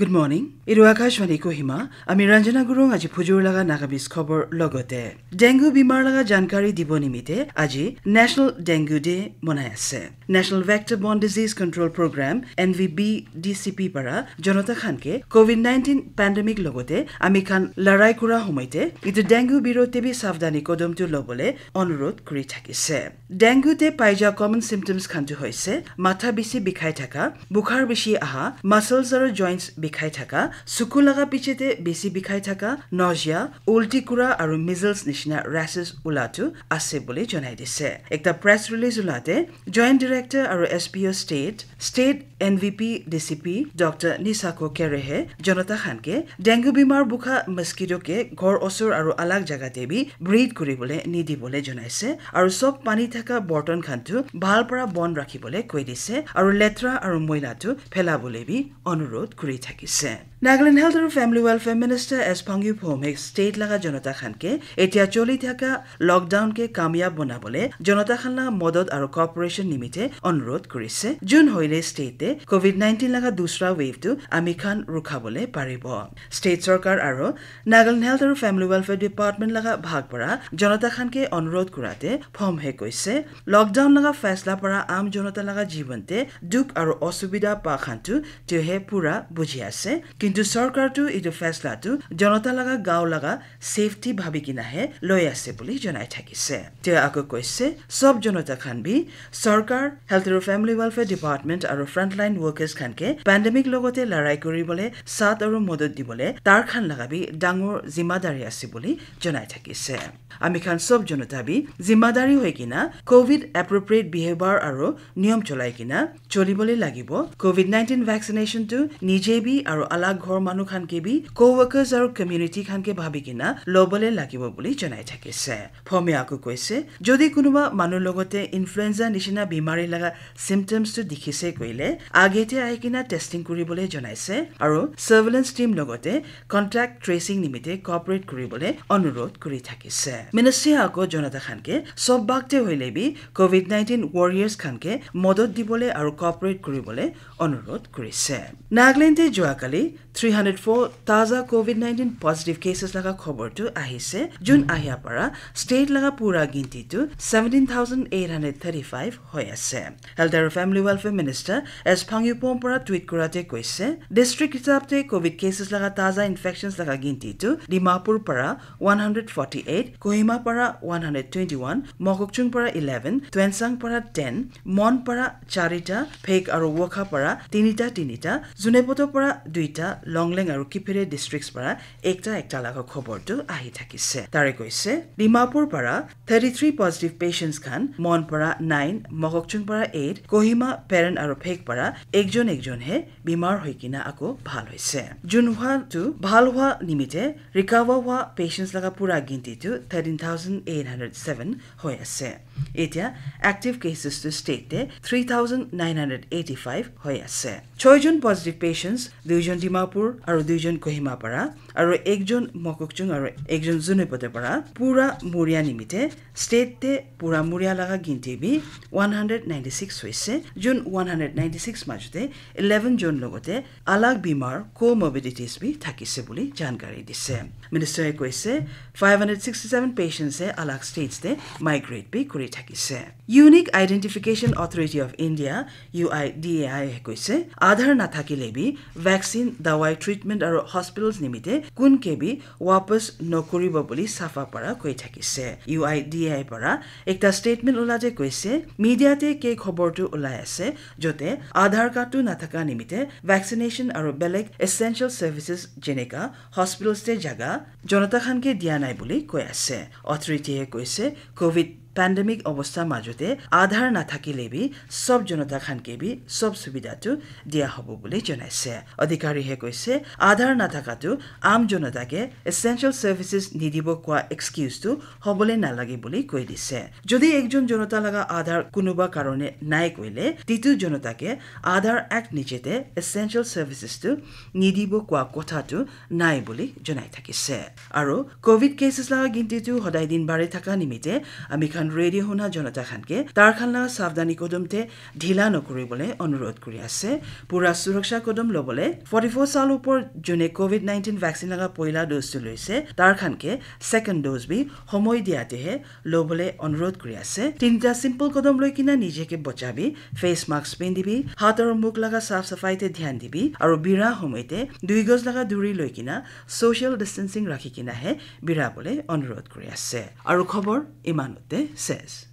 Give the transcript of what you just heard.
Good morning এইটো আকাশবাণী কহিমা আমি ৰঞ্জনা গুৰুং আজি ফুজুৰ লগা নাগাবিজ খবৰ লগতে ডেংগু বীমাৰ লগা জানকাৰী দিব নিমিত্তে আজি নেশ্যনেল ডেংগু ডে মনাই আছে national vector borne disease control programme N V B D C পিৰ পৰা জনতা খানকে কভিড নাইণ্টিন পেণ্ডেমিক লগতে আমি খান লৰাই কৰাৰ সময়তে কিন্তু ডেংগু বিৰোধী সাৱধানী কদমটো লবলৈ অনুৰোধ কৰি থাকিছে ডেংগুতে পাই যোৱা কমন চিমটমছ খানটো হৈছে মাথা বেছি বিষাই থকা বুখাৰ বেছি অহা মাছলছ আৰু জইণ্টছ বিষাই থকা চকু লগা পিছতে বেছি বিষাই থকা নজিয়া উল্টি কুৰা আৰু মিজলছ নিচিনা ৰেচেছ ওলোৱাটো আছে বুলি জনাই দিছে এটা প্ৰেছ ৰিলিজ ওলাওঁতে জইণ্ট ডিৰেক্টৰ আৰু S P O' state state N V P D C P doctor নিচাকো কেৰেহে জনতা খানকে ডেংগু বীমাৰ বোখা মস্কিটকে ঘৰ ওচৰ আৰু আলাক জেগা দেৱি ব্ৰিড কৰিবলৈ নিদিবলৈ জনাইছে আৰু চব পানী থকা বৰ্তনখনটো ভাল পৰা বন্ধ ৰাখিবলৈ কৈ দিছে আৰু লেতেৰা আৰু মইলাটো পেলাবলৈ বি অনুৰোধ কৰি থাকে like you said. Nagaland health আৰু family welfare minister S Pangnyu ফোমে ষ্টেট লগা জনতা খানকে এতিয়া চলি থকা লকডাউনকে কামিয়াব বনাবলৈ জনতা খানা মদত আৰু কৰ্পৰেশ্যন নিমিত্তে অনুৰোধ কৰিছে যোন হলে ষ্টেটে কভিড নাইণ্টিন লগা দুচৰা ৱেভটো আমি খান ৰখাবলৈ পাৰিব ষ্টেট চৰকাৰ আৰু নাগালেণ্ড হেল্থ আৰু ফেমিলি ৱেলফেয়াৰ ডিপাৰ্টমেণ্ট লগা ভাগ পৰা জনতা খানকে অনুৰোধ কৰাতে ফমহে কৈছে লকডাউন লগা ফেচলা পৰা আম জনতা লগা জীৱনতে দুখ আৰু অসুবিধা পা খানটো তেওঁহে পূৰা বুজি আছে কিন্তু কিন্তু চৰকাৰটো এইটো ফেচলাটো জনতা লগা গাঁও লগা ছেফটি ভাবি কিনাহে লৈ আছে বুলি জনাই থাকিছে তেওঁ আকৌ কৈছে চব জনতা খানবি চৰকাৰ হেল্থ আৰু ফেমিলি ৱেলফেয়াৰ ডিপাৰ্টমেণ্ট আৰু ফ্ৰণ্টলাইন ৱৰ্কাৰ্ছ খানকে পেণ্ডেমিক লগতে লৰাই কৰিবলৈ চাত আৰু মদত দিবলৈ তাৰ খান লগাবি ডাঙৰ জিম্মাদাৰী আছে বুলি জনাই থাকিছে আমি খান চব জনতাবি জিম্মাদাৰী হৈ কিনা কভিড এপ্ৰপ্ৰিয়েট বিহেভিয়াৰ আৰু নিয়ম চলাই কিনা চলিবলৈ লাগিব কভিড নাইণ্টিন ভেকচিনেশ্যনটো নিজে বি আৰু আলাগ ঘৰৰ মানুহ খান কেবি কো ৱৰ্কাৰ্ছ আৰু কমিউনিটি খানকে ভাবি কিনা লবলৈ লাগিব বুলি জনাই থাকিছে ফমে আকৌ কৈছে যদি কোনোবা মানুহ লগতে ইনফ্লুৱেঞ্জাৰ নিচিনা বেমাৰী লগা চিমটমছটো দেখিছে কৰিলে আগেতে আহি কিনা টেষ্টিং কৰিবলৈ জনাইছে আৰু চাৰ্ভেলেঞ্চ টীম লগতে কণ্টেক্ট ট্ৰেচিং নিমিত্তে কপাৰেট কৰিবলৈ অনুৰোধ কৰি থাকিছে মিনিষ্ট্ৰীয়ে আকৌ জনতা খানকে চব বাগতে হলে বি কভিড নাইণ্টিন ৱাৰিয়াৰ্ছ খানকে মদত দিবলৈ আৰু কপাৰেট কৰিবলৈ অনুৰোধ কৰিছে নাগালেণ্ডে যোৱাকালি থ্ৰী হাণ্ড্ৰেড ফ'ৰ তাজা ক'ভিড নাইণ্টিন পজিটিভ কেচেছ লগা খবৰটো আহিছে যোন আহি পৰা ষ্টেট লগা পুৰা গিনতিটো seventeen thousand eight hundred thirty five হৈ আছে হেল্থ আৰু ফেমিলি ৱেলফেয়াৰ মিনিষ্টাৰ এছ ফাংগিপম পৰা টুইট কৰাতে কৈছে ডিষ্ট্ৰিক্ট হিচাপে ক'ভিড কেচেছ লগা তাজা ইনফেকশ্যনছ লগা গিনতিটো ডিমাপুৰ পৰা one hundred forty eight Kohima পৰা one hundred twenty one Mokokchung পৰা ইলেভেন টুৱেনচাং পৰা টেন মন পৰা চাৰিটা ফেক আৰু ৱখা পৰা তিনিটা তিনিটা জুনেপটৰ পৰা দুইটা লংলেং আৰু কিফেৰে ডিষ্ট্ৰিক্টৰ পৰা একটা একটা লাগৰ খবৰটো আহি থাকিছে তাৰে কৈছে ডিমাপুৰ পৰা থাৰ্টি থ্ৰী পজিটিভ পেচেণ্ট খান মন পৰা নাইন মগকচুং পৰা এইট কহিমা পেৰেন আৰু ফেক পৰা একজন একজনহে বীমাৰ হৈ কিনা আকৌ ভাল হৈছে জুন হোৱাটো ভাল হোৱা নিমিত্তে ৰিকাভাৰ হোৱা পেচেণ্ট লগা পুৰা গিনতিটো thirteen thousand eight hundred seven হৈ আছে এতিয়া এক্টিভ টু ষ্টেটে three thousand nine hundred eighty five হৈ আছে ছয়জন পজিটিভ পেচেণ্ট দুয়োজন ডিমাপুৰ ডিমাপুৰ আৰু দুইজন কহিমা পাৰা আৰু একজন মকুকচুং আৰু একজন জুনেপদে পাৰা পুৰা মৰিয়া নিমিত্তে ষ্টেটে পুৰা মৰিয়া লগা গীন টিভি ওৱান হাণ্ড্ৰেড নাইণ্টি ছিক্স হৈছে June one hundred ninety six মাজতে ইলেভেন জুন লগতে আলাগ বীমাৰ কো মবিডিটিছ বি থাকিছে বুলি জানকাৰী দিছে মিনিষ্টাৰে কৈছে ফাইভ হাণ্ড্ৰেড ছিক্সটি ছেভেন পেচেণ্টছে আলাগ ষ্টেটছে মাইগ্ৰেট বি কৰি থাকিছে unique identification authority of India U I D A I কৈছে আধাৰ নাথাকিলে বি ভেকচিন দাৱ হাৱাই ট্ৰিটমেণ্ট আৰু হস্পিটেলছ নিমিত্তে কোনকেবি ৱাপচ নকৰিব বুলি চাফা পৰা কৈ থাকিছে ইউ আই ডি আইৰ পৰা এটা ষ্টেটমেণ্ট ওলাওঁতে কৈছে মিডিয়াতে কেই খবৰটো ওলাই আছে য'তে আধাৰ কাৰ্ডটো নাথাকা নিমিত্তে ভেকচিনেশ্যন আৰু বেলেগ এচেঞ্চিয়েল ছাৰ্ভিচেছ যেনেকা হস্পিটেলছে জাগা জনতা খানকে দিয়া নাই বুলি কৈ আছে অথৰিটিয়ে কৈছে কভিড পেণ্ডেমিক অৱস্থাৰ মাজতে আধাৰ নাথাকিলে বি চব জনতাখনকে বি চব সুবিধাটো দিয়া হ'ব বুলি জনাইছে অধিকাৰীহে কৈছে আধাৰ নাথাকাটো আম জনতাকে এচেঞ্চিয়েল ছাৰ্ভিচেছ নিদিব কোৱা এক্সকিউজটো হ'বলৈ নালাগে বুলি কৈ দিছে যদি একজন জনতা লগা আধাৰ কোনোবা কাৰণে নাই কৰিলে তিতু জনতাকে আধাৰ এক্ট নিজেতে এচেঞ্চিয়েল ছাৰ্ভিচেছটো নিদিব কোৱা কথাটো নাই বুলি জনাই থাকিছে আৰু কভিড কেচেছ লগা গিনতিটো সদায় দিন বাঢ়ি থকা নিমিত্তে আমি খান ৰেডিঅ' শুনা জনতা খানকে তাৰ তাৰখানা চাফদানী কদমতে ঢিলা নকৰিবলৈ অনুৰোধ কৰি আছে পুৰা সুৰক্ষা কদম লবলৈ ফৰ্টি ফ'ৰ চাল ওপৰত যোনে কভিড ভেকচিন লগা পহিলা ড'জটো লৈছে তাৰ খানকে ছেকেণ্ড ড'জ বি সময় দিয়াতেহে লবলৈ অনুৰোধ কৰি আছে তিনিটা চিম্পল কদম লৈ কিনা নিজকে বচাবি ফেচ মাস্ক পিন্ধিবি হাত আৰু মুখ লগা চাফ চাফাইতে ধ্যান দিবি আৰু বিৰা সময়তে দুই গজ লগা দূৰি লৈ কিনা ছচিয়েল ডিষ্টেন্সিং ৰাখি কিনা কিনাহে বিৰাবলৈ অনুৰোধ কৰি আছে আৰু খবৰ ইমানতে says